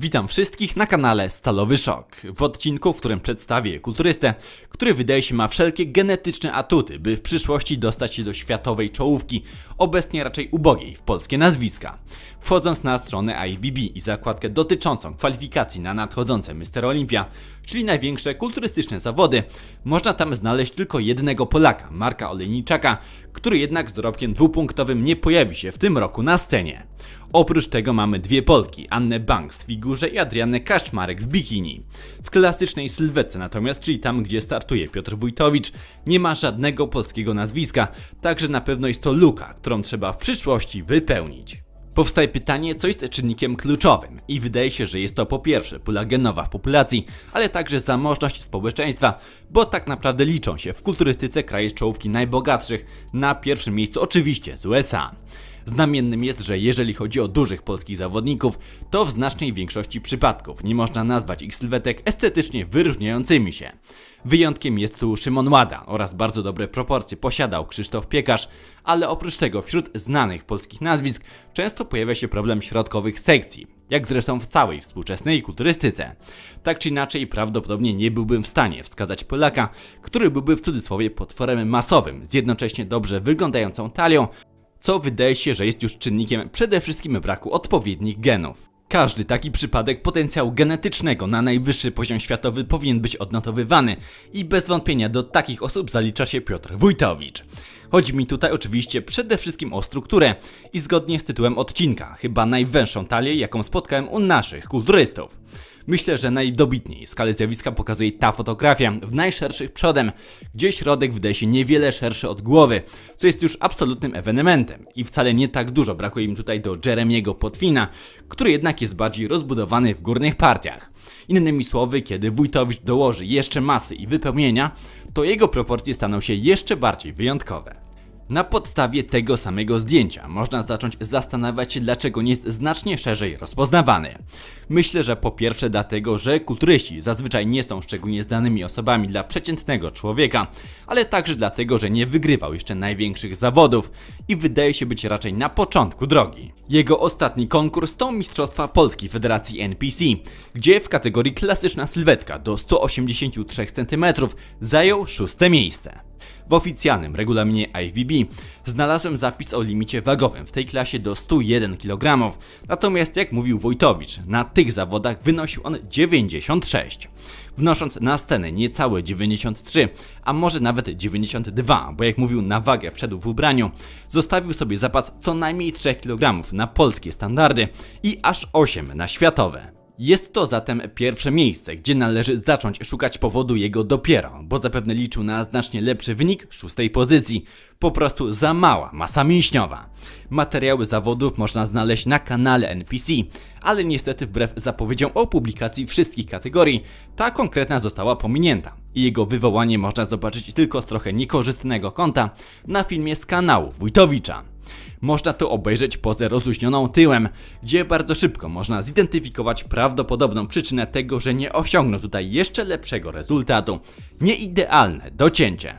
Witam wszystkich na kanale Stalowy Szok, w odcinku, w którym przedstawię kulturystę, który wydaje się ma wszelkie genetyczne atuty, by w przyszłości dostać się do światowej czołówki, obecnie raczej ubogiej w polskie nazwiska. Wchodząc na stronę IBB i zakładkę dotyczącą kwalifikacji na nadchodzące Mister Olympia, czyli największe kulturystyczne zawody, można tam znaleźć tylko jednego Polaka, Marka Olejniczaka, który jednak z dorobkiem dwupunktowym nie pojawi się w tym roku na scenie. Oprócz tego mamy dwie Polki, Annę Banks w figurze i Adrianę Kaszmarek w bikini. W klasycznej sylwetce natomiast, czyli tam gdzie startuje Piotr Wójtowicz, nie ma żadnego polskiego nazwiska, także na pewno jest to luka, którą trzeba w przyszłości wypełnić. Powstaje pytanie, co jest czynnikiem kluczowym i wydaje się, że jest to po pierwsze pula genowa w populacji, ale także zamożność społeczeństwa, bo tak naprawdę liczą się w kulturystyce kraje z czołówki najbogatszych, na pierwszym miejscu oczywiście z USA. Znamiennym jest, że jeżeli chodzi o dużych polskich zawodników, to w znacznej większości przypadków nie można nazwać ich sylwetek estetycznie wyróżniającymi się. Wyjątkiem jest tu Szymon Łada oraz bardzo dobre proporcje posiadał Krzysztof Piekarz, ale oprócz tego wśród znanych polskich nazwisk często pojawia się problem środkowych sekcji, jak zresztą w całej współczesnej kulturystyce. Tak czy inaczej prawdopodobnie nie byłbym w stanie wskazać Polaka, który byłby w cudzysłowie potworem masowym z jednocześnie dobrze wyglądającą talią co wydaje się, że jest już czynnikiem przede wszystkim braku odpowiednich genów. Każdy taki przypadek potencjału genetycznego na najwyższy poziom światowy powinien być odnotowywany i bez wątpienia do takich osób zalicza się Piotr Wójtowicz. Chodzi mi tutaj oczywiście przede wszystkim o strukturę i zgodnie z tytułem odcinka, chyba najwęższą talię jaką spotkałem u naszych kulturystów. Myślę, że najdobitniej skalę zjawiska pokazuje ta fotografia, w najszerszych przodem, gdzie środek w desie niewiele szerszy od głowy, co jest już absolutnym ewenementem i wcale nie tak dużo brakuje im tutaj do Jeremiego Potwina, który jednak jest bardziej rozbudowany w górnych partiach. Innymi słowy, kiedy Wójtowicz dołoży jeszcze masy i wypełnienia, to jego proporcje staną się jeszcze bardziej wyjątkowe. Na podstawie tego samego zdjęcia można zacząć zastanawiać się, dlaczego nie jest znacznie szerzej rozpoznawany. Myślę, że po pierwsze dlatego, że kulturyści zazwyczaj nie są szczególnie znanymi osobami dla przeciętnego człowieka, ale także dlatego, że nie wygrywał jeszcze największych zawodów i wydaje się być raczej na początku drogi. Jego ostatni konkurs to Mistrzostwa Polski Federacji NPC, gdzie w kategorii klasyczna sylwetka do 183 cm zajął szóste miejsce. W oficjalnym regulaminie IVB znalazłem zapis o limicie wagowym w tej klasie do 101 kg, natomiast jak mówił Wojtowicz, na tych zawodach wynosił on 96 wnosząc na scenę niecałe 93, a może nawet 92, bo jak mówił na wagę wszedł w ubraniu, zostawił sobie zapas co najmniej 3 kg na polskie standardy i aż 8 na światowe. Jest to zatem pierwsze miejsce, gdzie należy zacząć szukać powodu jego dopiero, bo zapewne liczył na znacznie lepszy wynik szóstej pozycji. Po prostu za mała masa mięśniowa. Materiały zawodów można znaleźć na kanale NPC, ale niestety wbrew zapowiedziom o publikacji wszystkich kategorii, ta konkretna została pominięta i jego wywołanie można zobaczyć tylko z trochę niekorzystnego kąta na filmie z kanału Wójtowicza. Można to obejrzeć pozę rozluźnioną tyłem, gdzie bardzo szybko można zidentyfikować prawdopodobną przyczynę tego, że nie osiągną tutaj jeszcze lepszego rezultatu. Nieidealne docięcie.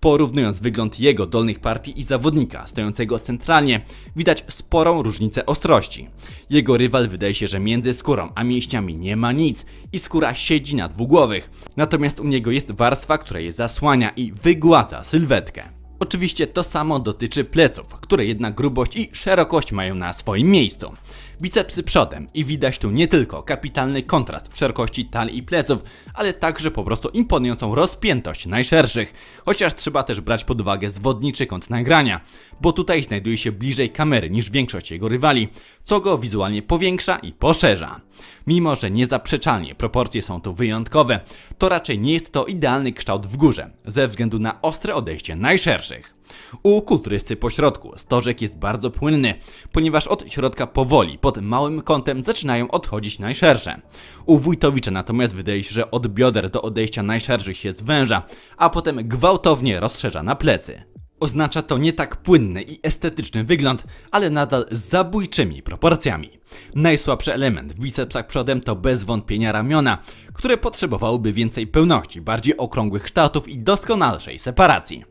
Porównując wygląd jego dolnych partii i zawodnika stojącego centralnie, widać sporą różnicę ostrości. Jego rywal wydaje się, że między skórą a mięśniami nie ma nic i skóra siedzi na dwugłowych, natomiast u niego jest warstwa, która je zasłania i wygładza sylwetkę. Oczywiście to samo dotyczy pleców, które jednak grubość i szerokość mają na swoim miejscu. Bicepsy przodem i widać tu nie tylko kapitalny kontrast w szerokości talii i pleców, ale także po prostu imponującą rozpiętość najszerszych, chociaż trzeba też brać pod uwagę zwodniczy kąt nagrania, bo tutaj znajduje się bliżej kamery niż większość jego rywali, co go wizualnie powiększa i poszerza. Mimo, że niezaprzeczalnie proporcje są tu wyjątkowe, to raczej nie jest to idealny kształt w górze, ze względu na ostre odejście najszerszych. U kulturysty pośrodku stożek jest bardzo płynny, ponieważ od środka powoli, pod małym kątem zaczynają odchodzić najszersze. U Wójtowicza natomiast wydaje się, że od bioder do odejścia najszerszych się zwęża, a potem gwałtownie rozszerza na plecy. Oznacza to nie tak płynny i estetyczny wygląd, ale nadal zabójczymi proporcjami. Najsłabszy element w bicepsach przodem to bez wątpienia ramiona, które potrzebowałyby więcej pełności, bardziej okrągłych kształtów i doskonalszej separacji.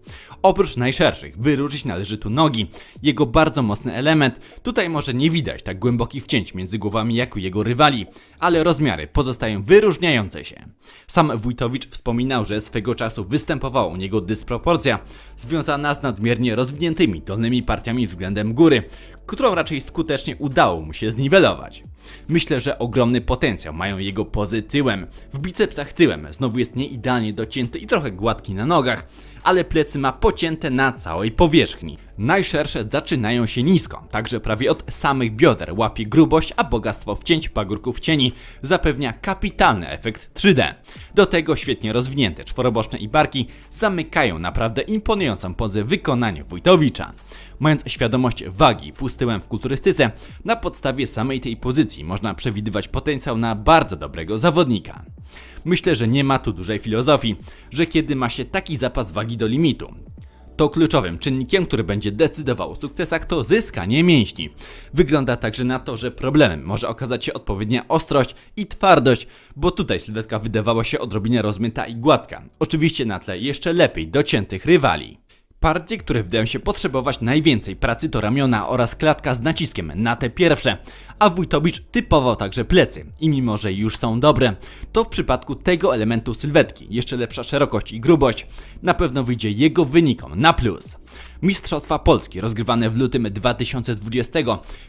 Oprócz najszerszych wyróżnić należy tu nogi. Jego bardzo mocny element, tutaj może nie widać tak głębokich wcięć między głowami jak u jego rywali, ale rozmiary pozostają wyróżniające się. Sam Wójtowicz wspominał, że swego czasu występowała u niego dysproporcja, związana z nadmiernie rozwiniętymi dolnymi partiami względem góry, którą raczej skutecznie udało mu się zniwelować niwelować. Myślę, że ogromny potencjał mają jego pozytyłem. tyłem. W bicepsach tyłem znowu jest nieidealnie docięty i trochę gładki na nogach, ale plecy ma pocięte na całej powierzchni. Najszersze zaczynają się nisko, także prawie od samych bioder łapie grubość, a bogactwo wcięć pagórków cieni zapewnia kapitalny efekt 3D. Do tego świetnie rozwinięte czworoboczne i barki zamykają naprawdę imponującą pozę wykonania Wójtowicza. Mając świadomość wagi pustyłem w kulturystyce, na podstawie samej tej pozycji można przewidywać potencjał na bardzo dobrego zawodnika. Myślę, że nie ma tu dużej filozofii, że kiedy ma się taki zapas wagi do limitu, to kluczowym czynnikiem, który będzie decydował o sukcesach, to zyskanie mięśni. Wygląda także na to, że problemem może okazać się odpowiednia ostrość i twardość, bo tutaj sylwetka wydawała się odrobinę rozmyta i gładka. Oczywiście na tle jeszcze lepiej dociętych rywali. Partie, które wydają się potrzebować najwięcej pracy to ramiona oraz klatka z naciskiem na te pierwsze, a Wójtowicz typował także plecy i mimo, że już są dobre, to w przypadku tego elementu sylwetki jeszcze lepsza szerokość i grubość na pewno wyjdzie jego wynikom na plus. Mistrzostwa Polski rozgrywane w lutym 2020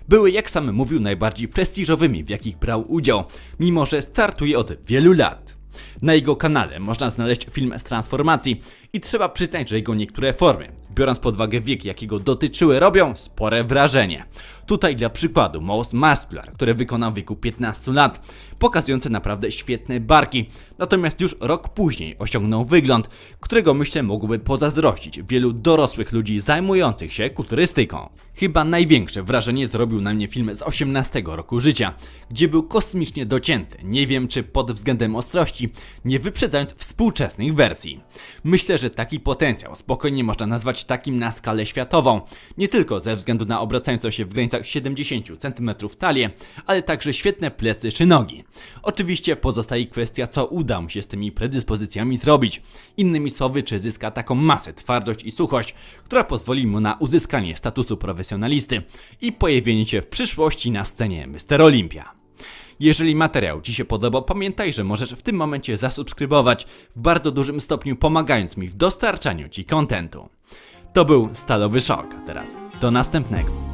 były, jak sam mówił, najbardziej prestiżowymi, w jakich brał udział, mimo że startuje od wielu lat. Na jego kanale można znaleźć film z transformacji i trzeba przyznać, że jego niektóre formy, biorąc pod uwagę wiek, jakiego dotyczyły, robią spore wrażenie. Tutaj dla przykładu Most Muscular, które wykonał w wieku 15 lat, pokazujące naprawdę świetne barki, natomiast już rok później osiągnął wygląd, którego myślę mogłoby pozazdrościć wielu dorosłych ludzi zajmujących się kulturystyką. Chyba największe wrażenie zrobił na mnie film z 18 roku życia, gdzie był kosmicznie docięty, nie wiem czy pod względem ostrości, nie wyprzedzając współczesnych wersji. Myślę, że taki potencjał spokojnie można nazwać takim na skalę światową. Nie tylko ze względu na obracające się w granicach 70 cm talię, ale także świetne plecy czy nogi. Oczywiście pozostaje kwestia, co uda mu się z tymi predyspozycjami zrobić. Innymi słowy, czy zyska taką masę, twardość i suchość, która pozwoli mu na uzyskanie statusu profesjonalisty i pojawienie się w przyszłości na scenie Mister Olympia. Jeżeli materiał Ci się podobał, pamiętaj, że możesz w tym momencie zasubskrybować w bardzo dużym stopniu pomagając mi w dostarczaniu Ci kontentu. To był Stalowy Szok. Teraz do następnego.